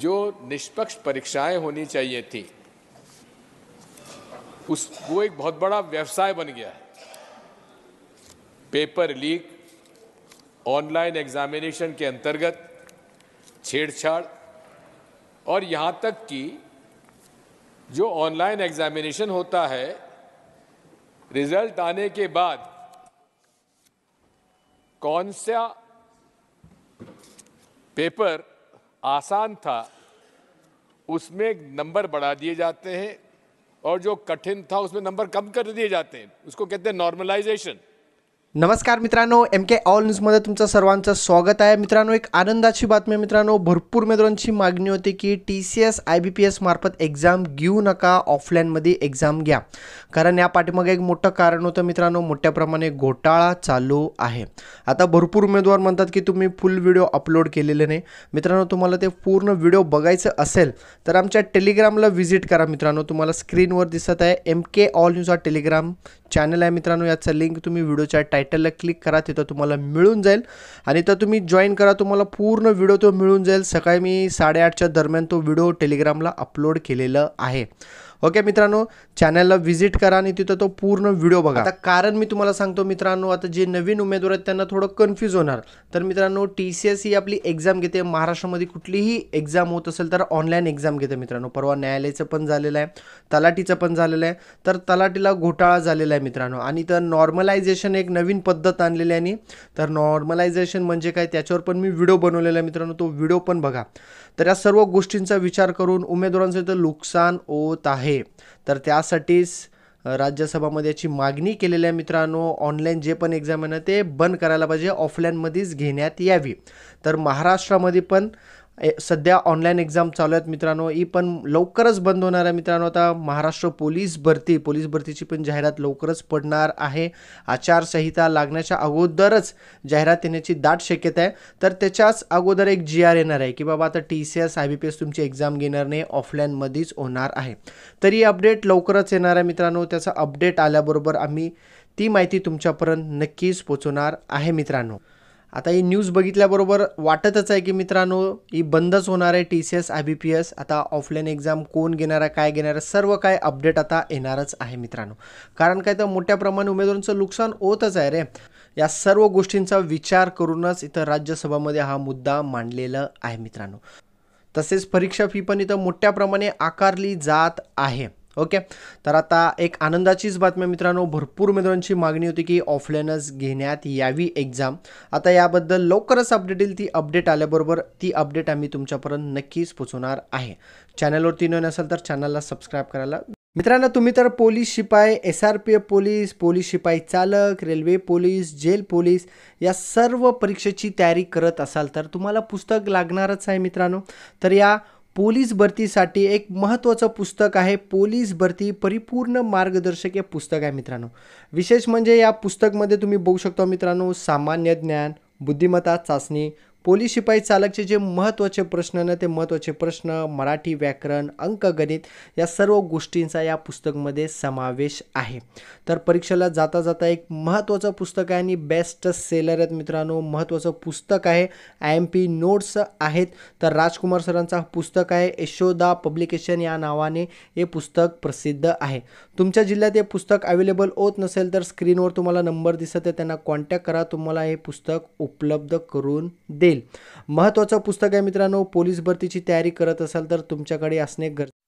जो निष्पक्ष परीक्षाएं होनी चाहिए थी उस वो एक बहुत बड़ा व्यवसाय बन गया है पेपर लीक ऑनलाइन एग्जामिनेशन के अंतर्गत छेड़छाड़ और यहाँ तक कि जो ऑनलाइन एग्जामिनेशन होता है रिजल्ट आने के बाद कौन सा पेपर आसान था उसमें नंबर बढ़ा दिए जाते हैं और जो कठिन था उसमें नंबर कम कर दिए जाते हैं उसको कहते हैं नॉर्मलाइजेशन नमस्कार मित्रांनो एम के ऑल न्यूजमध्ये तुमचं सर्वांचं स्वागत आहे मित्रांनो एक आनंदाची बातमी मित्रांनो भरपूर उमेदवारांची मागणी होती की T C S I B P S मार्फत एक्झाम घेऊ नका ऑफलाईनमध्ये एक्झाम घ्या कारण या पाठीमागे एक मोठं कारण होतं मित्रांनो मोठ्या प्रमाणे घोटाळा चालू आहे आता भरपूर उमेदवार म्हणतात की तुम्ही फुल व्हिडिओ अपलोड केलेले नाही मित्रांनो तुम्हाला ते पूर्ण व्हिडिओ बघायचं असेल तर आमच्या टेलिग्रामला व्हिजिट करा मित्रांनो तुम्हाला स्क्रीनवर दिसत आहे एम के ऑल न्यूज हा टेलिग्राम चॅनल आहे मित्रांनो याचा लिंक तुम्ही व्हिडिओच्या टाय टायटलला क्लिक करा तिथं तुम्हाला मिळून जाईल आणि तर तुम्ही जॉईन करा तुम्हाला पूर्ण व्हिडिओ तो मिळून जाईल सकाळी मी साडेआठच्या दरम्यान तो व्हिडिओ टेलिग्रामला अपलोड केलेला आहे ओके मित्रांनो चॅनलला व्हिजिट करा आणि तिथं तो पूर्ण व्हिडिओ बघा आता कारण मी तुम्हाला सांगतो मित्रांनो आता जे नवीन उमेदवार आहेत त्यांना थोडं कन्फ्युज होणार तर मित्रांनो टी सी एस ही आपली एक्झाम घेते महाराष्ट्रामध्ये कुठलीही एक्झाम होत असेल तर ऑनलाईन एक्झाम घेते मित्रांनो परवा न्यायालयाचं पण झालेलं आहे तलाटीचं पण झालेलं आहे तर तलाटीला घोटाळा झालेला आहे मित्रांनो आणि तर नॉर्मलायझेशन एक नवीन पद्धत आणलेली आहे तर नॉर्मलायझेशन म्हणजे काय त्याच्यावर पण मी व्हिडिओ बनवलेला आहे मित्रांनो तो व्हिडिओ पण बघा तर या सर्व गोष्टींचा विचार करून उमेदवारांचं तर नुकसान होत आहे आहे तर त्यासाठीच राज्यसभामध्ये याची मागणी केलेल्या मित्रांनो ऑनलाईन जे पण एक्झाम आहे ना ते बंद करायला पाहिजे ऑफलाईनमध्येच घेण्यात यावी तर महाराष्ट्रामध्ये पण सध्या ऑनलाईन एक्झाम चालू आहेत मित्रांनो ही पण लवकरच बंद होणार आहे मित्रांनो आता महाराष्ट्र पोलीस भरती पोलीस भरतीची पण जाहिरात लवकरच पडणार आहे आचारसंहिता लागण्याच्या अगोदरच जाहिरात येण्याची दाट शक्यता आहे तर त्याच्याच अगोदर एक जी आर येणार आहे की बाबा आता T C S I B P S तुमची एक्झाम घेणार नाही ऑफलाईनमध्येच होणार आहे तर ही अपडेट लवकरच येणार आहे मित्रांनो त्याचा अपडेट आल्याबरोबर आम्ही ती माहिती तुमच्यापर्यंत नक्कीच पोचवणार आहे मित्रांनो आता ही न्यूज बघितल्याबरोबर वाटतच आहे की मित्रांनो ही बंदच होणार आहे T C S I B P S आता ऑफलाईन एक्झाम कोण घेणार आहे काय घेणार आहे सर्व काय अपडेट आता येणारच आहे मित्रांनो कारण काय तर मोठ्या प्रमाणे उमेदवारांचं नुकसान होतच आहे रे या सर्व गोष्टींचा विचार करूनच इथं राज्यसभामध्ये हा मुद्दा मांडलेला आहे मित्रांनो तसेच परीक्षा फी पण इथं मोठ्या प्रमाणे आकारली जात आहे ओके तर आता एक आनंदाचीच बातमी मित्रांनो भरपूर मित्रांची मागणी होती की ऑफलाईनच घेण्यात यावी एक्झाम आता याबद्दल लवकरच अपडेट येईल ती अपडेट आल्याबरोबर ती अपडेट आम्ही तुमच्यापर्यंत नक्कीच पोचवणार आहे चॅनलवरती नवीन असेल तर चॅनलला सबस्क्राईब करायला मित्रांनो तुम्ही तर पोलीस शिपाई S R P F police police शिपाई चालक रेल्वे पोलीस जेल पोलीस या सर्व परीक्षेची तयारी करत असाल तर तुम्हाला पुस्तक लागणारच आहे मित्रांनो तर या पोलीस भरतीसाठी एक महत्त्वाचं पुस्तक आहे पोलीस भरती परिपूर्ण मार्गदर्शक हे पुस्तक आहे मित्रांनो विशेष म्हणजे या पुस्तकमध्ये तुम्ही बघू शकता मित्रांनो सामान्य ज्ञान बुद्धिमत्ता चाचणी पोलीस शिपाई चालकचे जे महत्त्वाचे प्रश्न ना ते महत्त्वाचे प्रश्न मराठी व्याकरण अंकगणित या सर्व गोष्टींचा या पुस्तकमध्ये समावेश आहे तर परीक्षेला जाता जाता एक महत्त्वाचं पुस्तक आहे आणि बेस्ट सेलर आहेत मित्रांनो महत्त्वाचं पुस्तक आहे आय एम पी नोट्स आहेत तर राजकुमार सरांचा पुस्तक आहे यशोदा पब्लिकेशन या नावाने हे पुस्तक प्रसिद्ध आहे तुमच्या जिल्ह्यात हे पुस्तक अवेलेबल होत नसेल तर स्क्रीनवर तुम्हाला नंबर दिसत आहे त्यांना कॉन्टॅक्ट करा तुम्हाला हे पुस्तक उपलब्ध करून देईल महत्वाचं महत्त्वाचं पुस्तक आहे मित्रांनो पोलीस भरतीची तयारी करत असाल तर तुमच्याकडे असणे गरजे